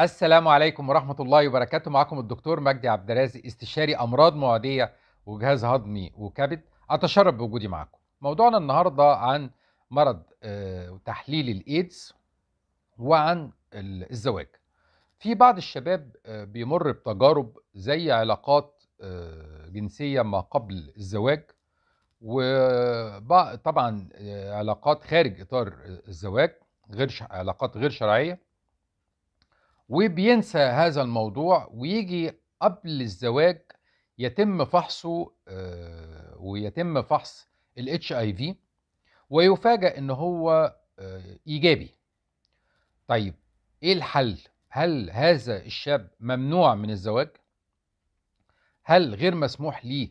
السلام عليكم ورحمة الله وبركاته معكم الدكتور مجدي عبد الرازق استشاري أمراض معدية وجهاز هضمي وكبد أتشرف بوجودي معكم موضوعنا النهاردة عن مرض آه، تحليل الإيدز وعن الزواج في بعض الشباب آه، بيمر بتجارب زي علاقات آه، جنسية ما قبل الزواج وطبعا علاقات خارج إطار الزواج غير علاقات غير شرعية وبينسى هذا الموضوع ويجي قبل الزواج يتم فحصه آه، ويتم فحص الاتش اي في ويفاجأ ان هو آه، ايجابي طيب ايه الحل هل هذا الشاب ممنوع من الزواج هل غير مسموح ليه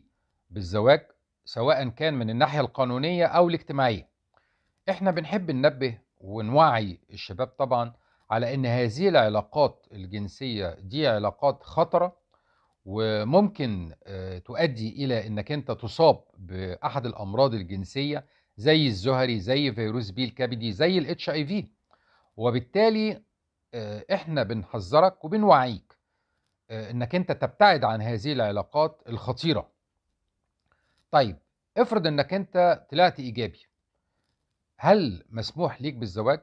بالزواج سواء كان من الناحيه القانونيه او الاجتماعيه احنا بنحب ننبه ونوعي الشباب طبعا على ان هذه العلاقات الجنسيه دي علاقات خطره وممكن آه، تؤدي الى انك انت تصاب باحد الامراض الجنسيه زي الزهري زي فيروس بي الكبدي زي الاتش اي في وبالتالي آه، احنا بنحذرك وبنوعيك آه، انك انت تبتعد عن هذه العلاقات الخطيره طيب افرض انك انت طلعت ايجابي هل مسموح ليك بالزواج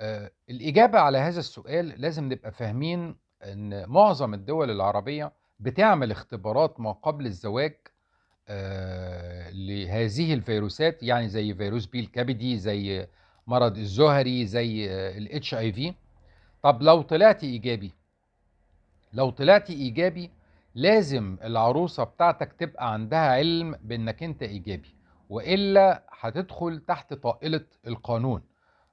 آه، الإجابة على هذا السؤال لازم نبقى فاهمين أن معظم الدول العربية بتعمل اختبارات ما قبل الزواج آه، لهذه الفيروسات يعني زي فيروس بي الكبدي زي مرض الزهري زي الاتش اي في طب لو طلعت ايجابي لو طلعت ايجابي لازم العروسه بتاعتك تبقى عندها علم بانك انت ايجابي والا هتدخل تحت طائله القانون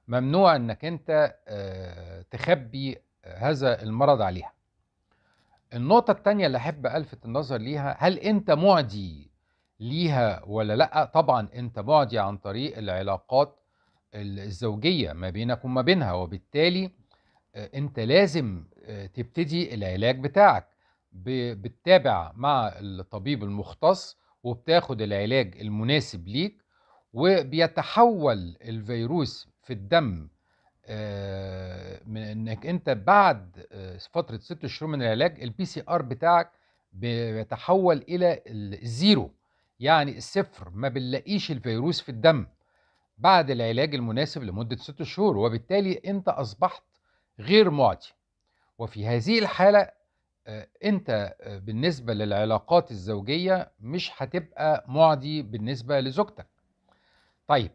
ممنوع انك انت آه، تخبي آه، هذا المرض عليها النقطة التانية اللي أحب ألفت النظر ليها هل أنت معدي ليها ولا لأ؟ طبعا أنت معدي عن طريق العلاقات الزوجية ما بينك وما بينها وبالتالي آه، أنت لازم تبتدي العلاج بتاعك بتتابع مع الطبيب المختص وبتاخد العلاج المناسب ليك وبيتحول الفيروس في الدم آه، من انك انت بعد آه، فتره ست شهور من العلاج البي سي ار بتاعك بيتحول الى الزيرو يعني الصفر ما بنلاقيش الفيروس في الدم بعد العلاج المناسب لمده ست شهور وبالتالي انت اصبحت غير معدي وفي هذه الحاله آه، انت بالنسبه للعلاقات الزوجيه مش هتبقى معدي بالنسبه لزوجتك طيب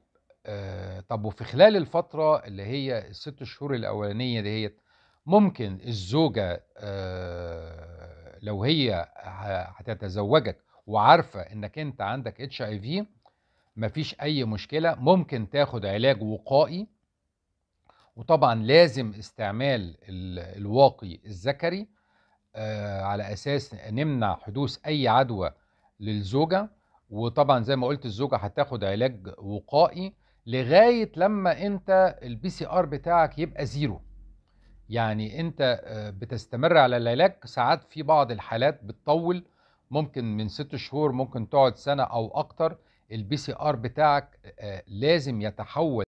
آه، طب وفي خلال الفترة اللي هي الست شهور الأولانية ديت ممكن الزوجة آه لو هي هتتزوجك وعارفة انك انت عندك اتش اي في مفيش اي مشكلة ممكن تاخد علاج وقائي وطبعا لازم استعمال الواقي الذكري آه على اساس نمنع حدوث اي عدوى للزوجه وطبعا زي ما قلت الزوجه هتاخد علاج وقائي لغايه لما انت البي سي ار بتاعك يبقى زيرو يعني انت آه، بتستمر على العلاج ساعات في بعض الحالات بتطول ممكن من ست شهور ممكن تقعد سنه او اكتر البي سي ار بتاعك آه، آه، لازم يتحول